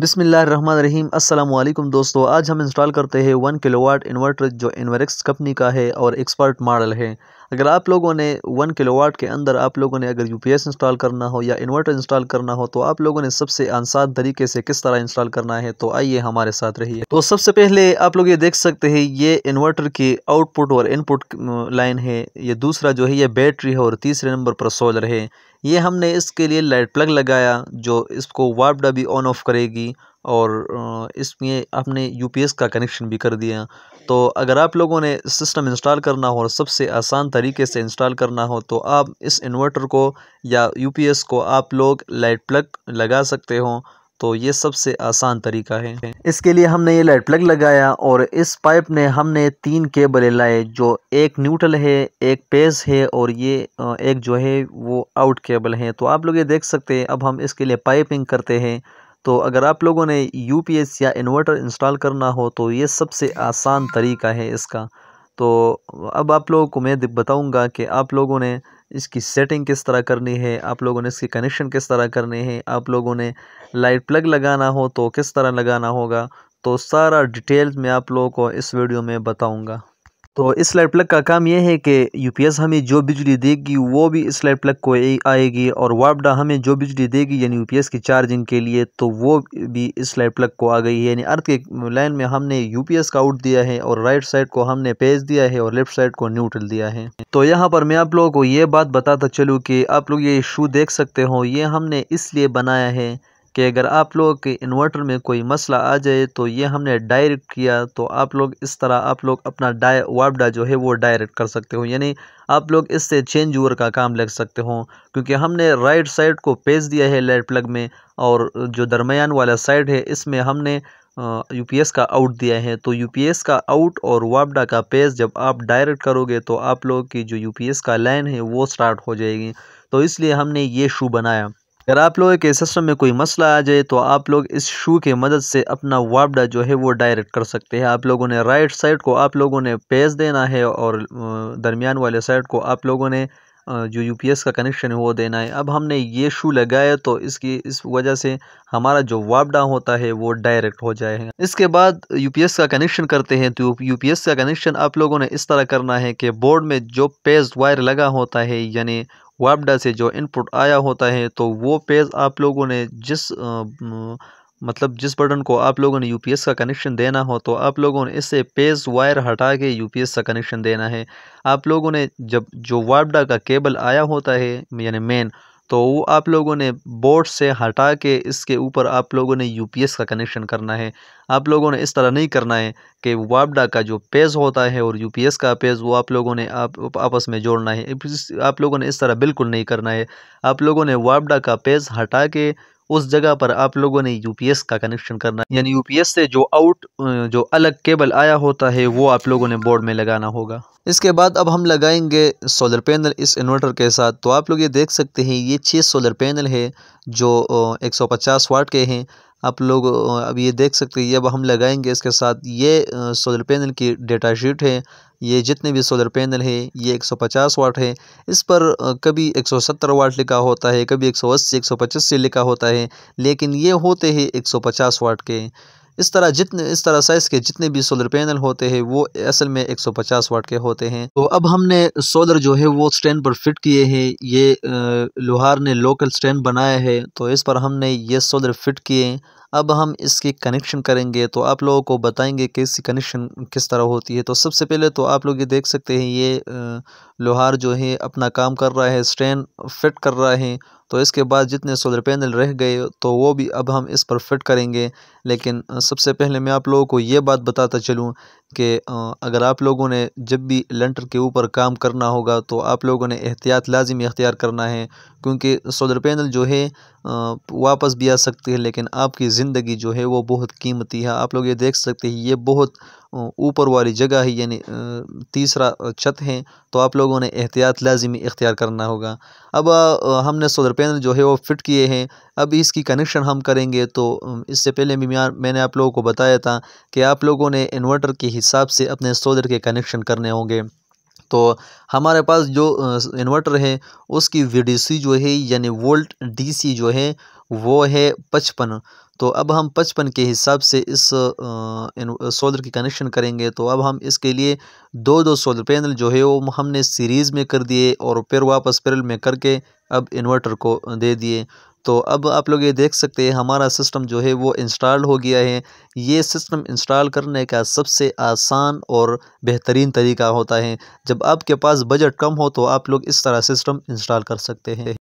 रहीम अल्लाम दोस्तों आज हम इंस्टॉल करते हैं वन किलोवाट इन्वर्टर जो इन्वरक्स कंपनी का है और एक्सपर्ट मॉडल है अगर आप लोगों ने वन किलोवाट के अंदर आप लोगों ने अगर यूपीएस इंस्टॉल करना हो या इन्वर्टर इंस्टॉल करना हो तो आप लोगों ने सबसे आसान तरीके से किस तरह इंस्टॉल करना है तो आइए हमारे साथ रहिए तो सबसे पहले आप लोग ये देख सकते हैं ये इन्वर्टर की आउटपुट और इनपुट लाइन है ये दूसरा जो है ये बैटरी है और तीसरे नंबर पर सोलर है ये हमने इसके लिए लाइट प्लग लगाया जो इसको वापडा डबी ऑन ऑफ करेगी और इसमें आपने यू पी एस का कनेक्शन भी कर दिया तो अगर आप लोगों ने सिस्टम इंस्टॉल करना हो और सबसे आसान तरीके से इंस्टॉल करना हो तो आप इस इन्वर्टर को या यू पी एस को आप लोग लाइट प्लग लगा सकते हो तो ये सबसे आसान तरीका है इसके लिए हमने ये लाइट प्लग लगाया और इस पाइप ने हमने तीन केबल लाए जो एक न्यूट्रल है एक पेज है और ये एक जो है वो आउट केबल है तो आप लोग ये देख सकते हैं अब हम इसके लिए पाइपिंग करते हैं तो अगर आप लोगों ने एस या इन्वर्टर इंस्टॉल करना हो तो ये सबसे आसान तरीका है इसका तो अब आप लोगों को मैं बताऊंगा कि आप लोगों ने इसकी सेटिंग किस तरह करनी है आप लोगों ने इसकी कनेक्शन किस तरह करनी है आप लोगों ने लाइट प्लग लगाना हो तो किस तरह लगाना होगा तो सारा डिटेल मैं आप लोगों को इस वीडियो में बताऊंगा तो इस लाइट प्लग का काम यह है कि यूपीएस हमें जो बिजली देगी वो भी इस लाइट प्लग को आएगी और वापडा हमें जो बिजली देगी यानी यूपीएस की चार्जिंग के लिए तो वो भी इस लाइट प्लग को आ गई है यानी अर्थ के लाइन में हमने यूपीएस का आउट दिया है और राइट साइड को हमने पेज दिया है और लेफ्ट साइड को न्यूट्रल दिया है तो यहाँ पर मैं आप लोगों को ये बात बताता चलूँ कि आप लोग ये शू देख सकते हो ये हमने इसलिए बनाया है कि अगर आप लोगों के इन्वर्टर में कोई मसला आ जाए तो ये हमने डायरेक्ट किया तो आप लोग इस तरह आप लोग अपना डाय वापडा जो है वो डायरेक्ट कर सकते हो यानी आप लोग इससे चेंज ओवर का काम लग सकते हो क्योंकि हमने राइट साइड को पेज दिया है लाइट प्लग में और जो दरमियान वाला साइड है इसमें हमने यूपीएस का आउट दिया है तो यूपीएस का आउट और वापडा का पेज जब आप डायरेक्ट करोगे तो आप लोग की जो यूपीएस का लाइन है वो स्टार्ट हो जाएगी तो इसलिए हमने ये शू बनाया अगर आप लोगों के सिस्टम में कोई मसला आ जाए तो आप लोग इस शू की मदद से अपना वापडा जो है वो डायरेक्ट कर सकते हैं आप लोगों ने राइट साइड को आप लोगों ने पेज देना है और दरमियान वाले साइड को आप लोगों ने जो यूपीएस का कनेक्शन है वो देना है अब हमने ये शू लगाया तो इसकी इस वजह से हमारा जो वापडा होता है वो डायरेक्ट हो जाएगा इसके बाद यूपीएस का कनेक्शन करते हैं तो यूपीएस का कनेक्शन आप लोगों ने इस तरह करना है कि बोर्ड में जो पेज वायर लगा होता है यानी वापडा से जो इनपुट आया होता है तो वो पेज आप लोगों ने जिस आ, मतलब जिस बटन को आप लोगों ने यूपीएस का कनेक्शन देना हो तो आप लोगों ने इससे पेज वायर हटा के यूपीएस का कनेक्शन देना है आप लोगों ने जब जो वापडा का केबल आया होता है यानी मेन तो वो आप लोगों ने बोर्ड से हटा के इसके ऊपर आप लोगों ने यूपीएस का कनेक्शन करना है आप लोगों ने इस तरह नहीं करना है कि वापडा का जो पेज होता है और यूपीएस का पेज वो आप लोगों ने आप आपस में जोड़ना है आप लोगों ने इस तरह बिल्कुल नहीं करना है आप लोगों ने वापडा का पेज हटा के उस जगह पर आप लोगों ने यूपीएस का कनेक्शन करना यानी यूपीएस से जो आउट जो अलग केबल आया होता है वो आप लोगों ने बोर्ड में लगाना होगा इसके बाद अब हम लगाएंगे सोलर पैनल इस इन्वर्टर के साथ तो आप लोग ये देख सकते हैं ये छः सोलर पैनल है जो 150 वाट के हैं आप लोग अब ये देख सकते हैं अब हम लगाएंगे इसके साथ ये सोलर पैनल की डेटा शीट है ये जितने भी सोलर पैनल है ये 150 वाट है इस पर कभी 170 वाट लिखा होता है कभी 180 से लिखा होता है लेकिन ये होते हैं 150 वाट के इस तरह जितने इस तरह साइज़ के जितने भी सोलर पैनल होते हैं वो असल में 150 वाट के होते हैं तो अब हमने सोलर जो है वो स्टैंड पर फिट किए हैं ये लोहार ने लोकल स्टैंड बनाया है तो इस पर हमने ये सोलर फिट किए अब हम इसकी कनेक्शन करेंगे तो आप लोगों को बताएंगे कि इसकी कनेक्शन किस तरह होती है तो सबसे पहले तो आप लोग ये देख सकते हैं ये लोहार जो है अपना काम कर रहा है स्ट्रेन फिट कर रहा है तो इसके बाद जितने सोलर पैनल रह गए तो वो भी अब हम इस पर फिट करेंगे लेकिन सबसे पहले मैं आप लोगों को ये बात बताता चलूँ कि अगर आप लोगों ने जब भी लेंटर के ऊपर काम करना होगा तो आप लोगों ने एहतियात लाजिम इख्तियार करना है क्योंकि सोलर पैनल जो है वापस भी आ सकती है लेकिन आपकी ज़िंदगी जो है वो बहुत कीमती है आप लोग ये देख सकते हैं ये बहुत ऊपर वाली जगह है यानी तीसरा छत है तो आप लोगों ने एहतियात लाजमी इख्तियार करना होगा अब हमने सोलर पैनल जो है वो फिट किए हैं अब इसकी कनेक्शन हम करेंगे तो इससे पहले भी मैंने आप लोगों को बताया था कि आप लोगों ने इन्वर्टर के हिसाब से अपने सोलर के कनेक्शन करने होंगे तो हमारे पास जो इन्वर्टर है उसकी वीडीसी जो है यानी वोल्ट सी जो है वो है पचपन तो अब हम पचपन के हिसाब से इस सोलर की कनेक्शन करेंगे तो अब हम इसके लिए दो दो सोलर पैनल जो है वो हमने सीरीज़ में कर दिए और फिर वापस पेरल में करके अब इन्वर्टर को दे दिए तो अब आप लोग ये देख सकते हैं हमारा सिस्टम जो है वो इंस्टॉल हो गया है ये सिस्टम इंस्टॉल करने का सबसे आसान और बेहतरीन तरीका होता है जब आपके पास बजट कम हो तो आप लोग इस तरह सिस्टम इंस्टॉल कर सकते हैं